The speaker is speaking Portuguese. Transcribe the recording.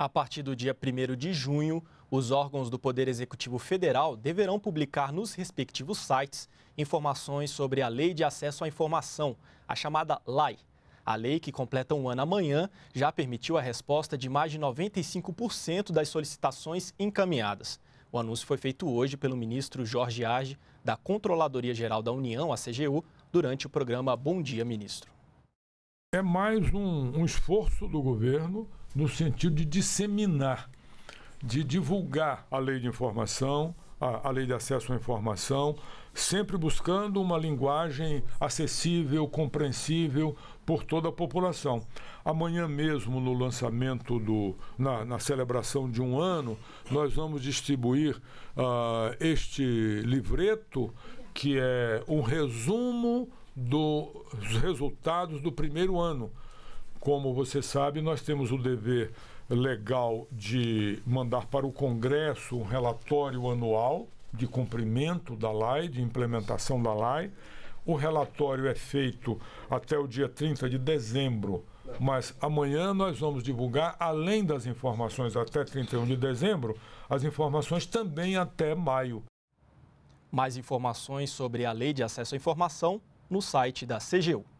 A partir do dia 1 de junho, os órgãos do Poder Executivo Federal deverão publicar nos respectivos sites informações sobre a Lei de Acesso à Informação, a chamada LAI. A lei, que completa um ano amanhã, já permitiu a resposta de mais de 95% das solicitações encaminhadas. O anúncio foi feito hoje pelo ministro Jorge Arge, da Controladoria Geral da União, a CGU, durante o programa Bom Dia Ministro. É mais um, um esforço do governo no sentido de disseminar, de divulgar a lei de informação, a, a lei de acesso à informação, sempre buscando uma linguagem acessível, compreensível por toda a população. Amanhã mesmo, no lançamento do. na, na celebração de um ano, nós vamos distribuir uh, este livreto, que é um resumo dos resultados do primeiro ano como você sabe, nós temos o dever legal de mandar para o Congresso um relatório anual de cumprimento da lei, de implementação da lei. O relatório é feito até o dia 30 de dezembro, mas amanhã nós vamos divulgar, além das informações até 31 de dezembro, as informações também até maio. Mais informações sobre a Lei de Acesso à Informação no site da CGU.